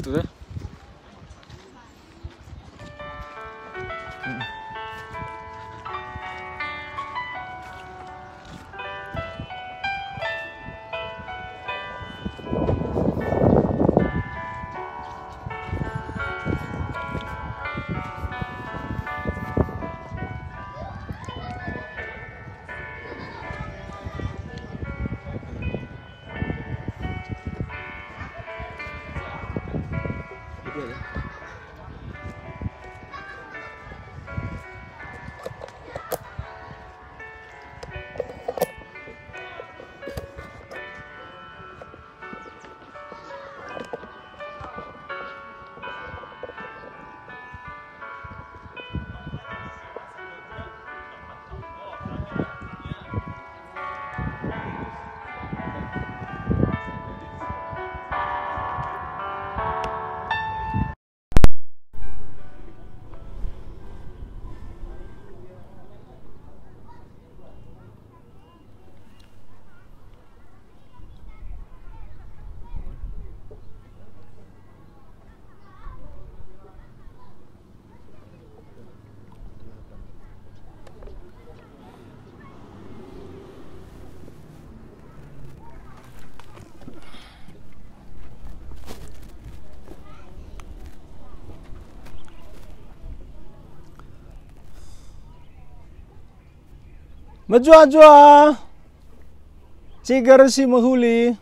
рассчитываю, да? Mejua-jua. Cigar si mahuli.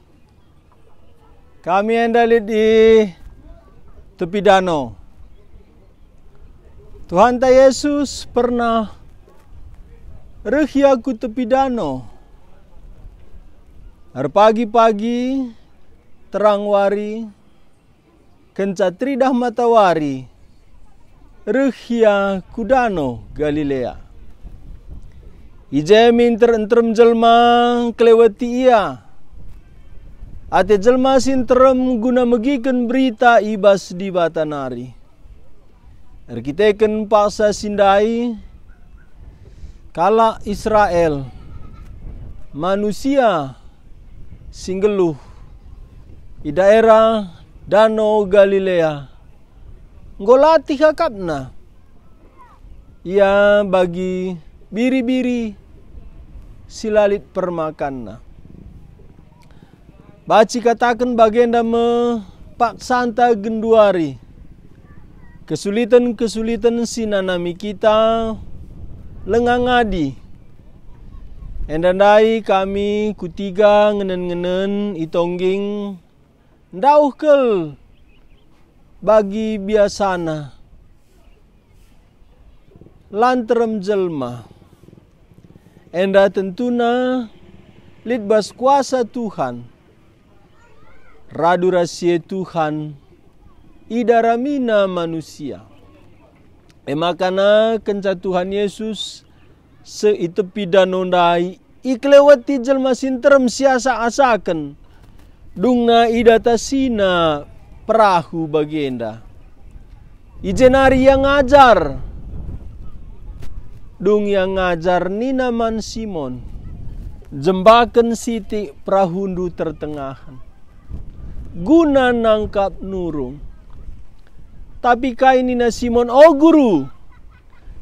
Kami endalit di tepi danau. Tuhan ta Yesus pernah rehi ku tepi danau. Pagi-pagi terang wari kencatri dah matawari rehia danau Galilea. Ijamin minter entrem jelma kelewati ia. Ate jelma sin sinterem guna megikan berita ibas di batanari. Erkiteken paksa sindai kala Israel manusia singgeluh di daerah Danau Galilea. Ngolati hakapna. Ia bagi biri-biri silalit permakanna. Baci katakan bagenda me pak santa genduari. Kesulitan-kesulitan sinanami kita lengangadi. Endandai kami kutiga ngenen-ngenen itongging ndauhkel bagi biasana lantrem jelma. Enda tentuna litbas kuasa Tuhan. Radu rahasia Tuhan. Idaramina manusia. Emakana kenca Tuhan Yesus seitepi danondai iklewati jelma sinterem siasa asaken. Dungna idatasina perahu bagi enda. Ijenari yang ajar Dung yang ngajar Nina man Simon jembakan siti prahundu tertengahan Guna nangkap nurung Tapi kain Nina Simon Oh guru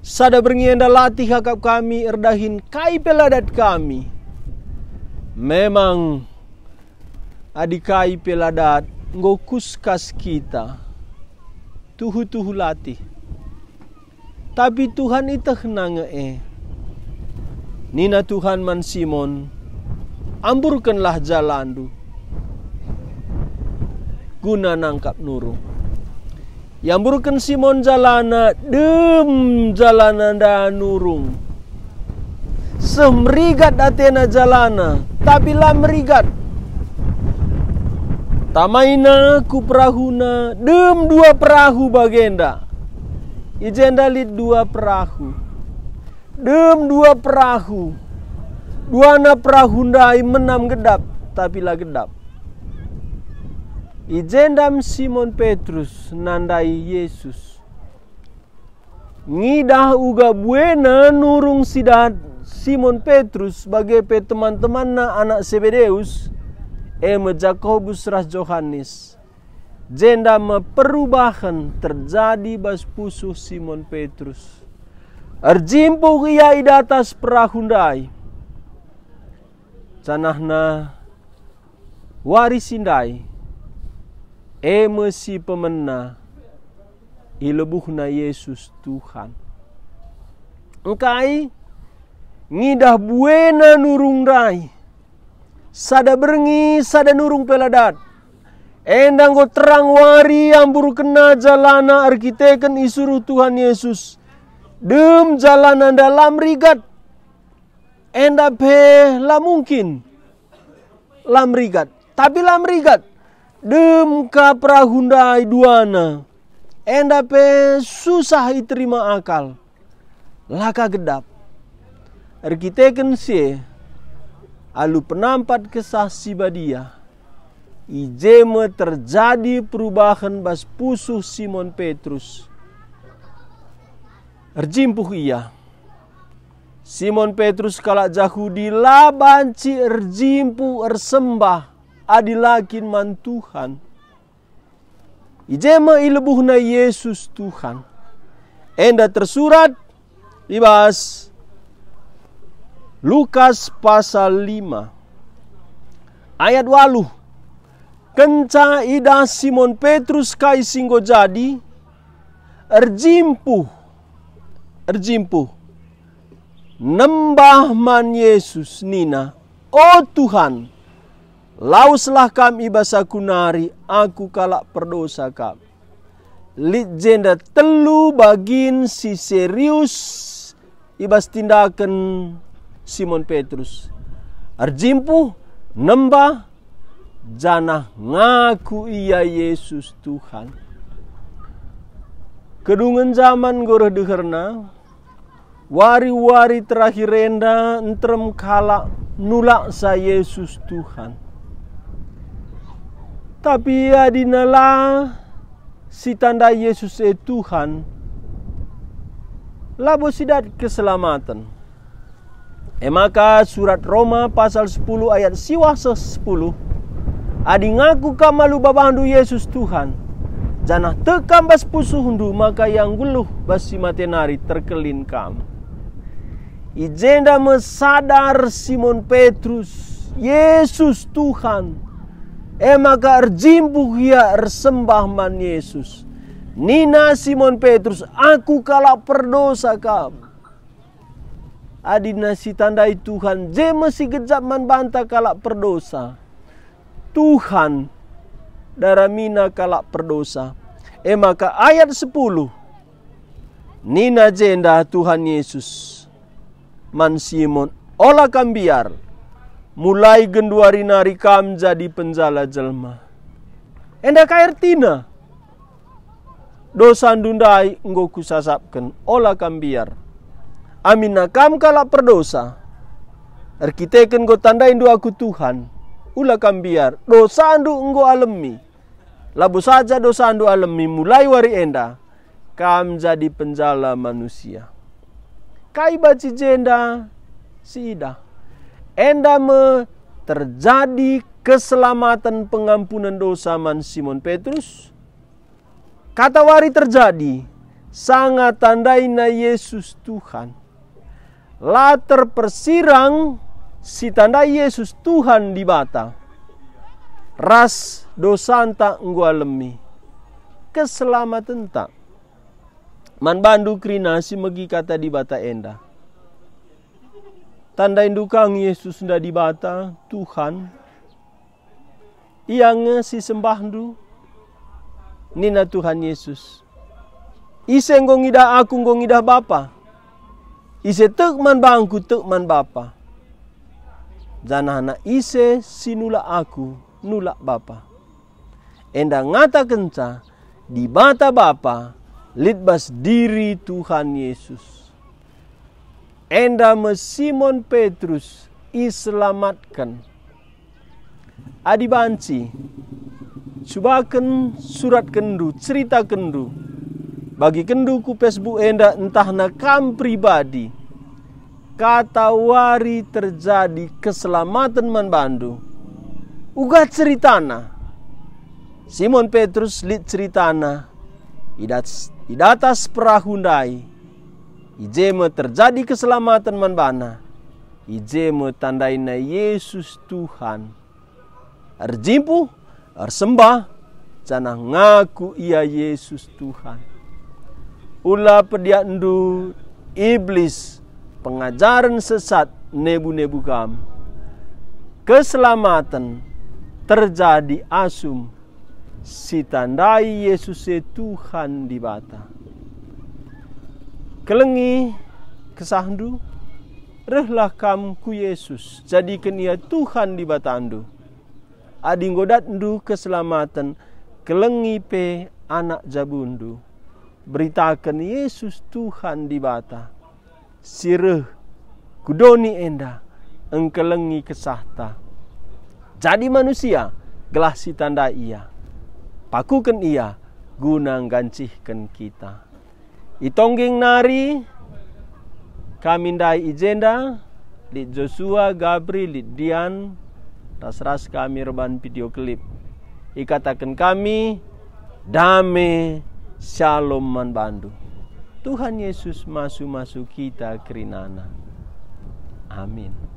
Sada berngienda latih hakap kami Erdahin kai peladat kami Memang adik kai peladat ngokus kas kita Tuhu-tuhu latih tapi Tuhan itu nanga e. Nina Tuhan man Simon, amburkanlah jalandu. Guna nangkap nuru. Yang burukan Simon jalana, dem jalana da nurung. Semrigat atena jalana, tapi lah merigat. Tamaina ku perahuna, dem dua perahu bagenda Ijendalit dua perahu. Dem dua perahu. Dua na perahu ndai menam gedap, tapi lah gedap. Ijendam Simon Petrus nandai Yesus. Ngidah uga buena nurung sidat Simon Petrus sebagai pe teman-teman anak Sebedeus. Eme Jakobus Ras Johannes jendama perubahan terjadi bas pusuh Simon Petrus. Arjimpu ia di atas perahu perahundai. Canahna warisindai. Emesi pemenna ilebuhna Yesus Tuhan. Engkai ngidah buena nurung rai. Sada berengi, sada nurung peladat Endang go terang wari yang buru kena jalana arkiteken isuru Tuhan Yesus. Dem jalanan dalam rigat. Enda pe la mungkin. Lam rigat. Tapi lam rigat. Dem ka prahunda duana. Enda pe susah diterima akal. Laka gedap. Arkiteken si. Alu penampat kesah sibadia ijema terjadi perubahan bas pusuh Simon Petrus. Erjimpuh ia. Simon Petrus kalak laban labanci erjimpu ersembah adilakin man Tuhan. Ijema ilebuhna Yesus Tuhan. Enda tersurat ibas Lukas pasal 5 ayat waluh kenca ida Simon Petrus kai singgo jadi erjimpu erjimpu nembah man Yesus nina oh Tuhan lauslah kami ibasakunari, kunari aku kalak perdosa kami Legenda telu bagin si serius ibas tindakan Simon Petrus. Arjimpu nembah jana ngaku ia Yesus Tuhan kedungan zaman gore deherna wari-wari terakhir renda entrem kala nulak sa Yesus Tuhan tapi ia ya dinala si tanda Yesus e Tuhan labo sidat keselamatan Emaka surat Roma pasal 10 ayat siwasa 10 Adi ngaku kamalu babandu Yesus Tuhan. Jana tekam bas pusuh hundu maka yang guluh basi matenari terkelin kam. Ijenda mesadar Simon Petrus, Yesus Tuhan. Emaka maka ya ersembah man Yesus. Nina Simon Petrus, aku kalah perdosa kam. Adina si tandai Tuhan, jema si gejap man banta kalah perdosa. Tuhan daramina kalak perdosa. E eh, maka ayat 10. Nina jenda Tuhan Yesus. Man Simon olah kambiar. Mulai genduari nari kam jadi penjala jelma. Enda tina. Dosa dundai ngoku sasapken. olah kambiar. Amina kam kalak perdosa. Erkiteken go tandain doaku Tuhan ula kambiar dosa andu enggo alemi labu saja dosa andu alemi mulai wari enda kam jadi penjala manusia kai baci jenda sida enda me terjadi keselamatan pengampunan dosa man Simon Petrus kata wari terjadi sangat na Yesus Tuhan later persirang si tanda Yesus Tuhan di bata. Ras dosanta ngua lemi. Keselamatan tak. Man bandu krinasi megi kata di bata enda. Tanda indukang Yesus nda di bata Tuhan. Iang si sembahdu nina Tuhan Yesus. gongi dah aku dah Bapa. Ise man bangku tekman Bapa janahana ise sinula aku nula bapa enda ngata kenca di bata bapa litbas diri Tuhan Yesus enda me Simon Petrus iselamatkan adibanci subaken surat kendu cerita kendu bagi kendu ku Facebook enda entah nakam pribadi kata wari terjadi keselamatan man bandu. Uga ceritana. Simon Petrus lit ceritana. Idat, idatas perahu perahundai. Ijema terjadi keselamatan man bana. Ijeme tandaina Yesus Tuhan. Arjimpu, arsembah, jana ngaku ia Yesus Tuhan. Ula pediak iblis pengajaran sesat nebu-nebu kam, keselamatan terjadi asum si tandai Yesus Tuhan di bata. Kelengi kesahdu rehlah kam ku Yesus jadi kenia Tuhan di bata batandu. Ading godatndu keselamatan kelengi pe anak jabundu. Beritakan Yesus Tuhan di bata sirah kudoni enda engkelengi kesahta jadi manusia gelah si tanda ia pakukan ia guna gancihkan kita itongging nari dai ijenda di Joshua Gabri di Dian ras kami reban video klip ikatakan kami dame shalom man bandu Tuhan Yesus masuk-masuk kita kerinana. Amin.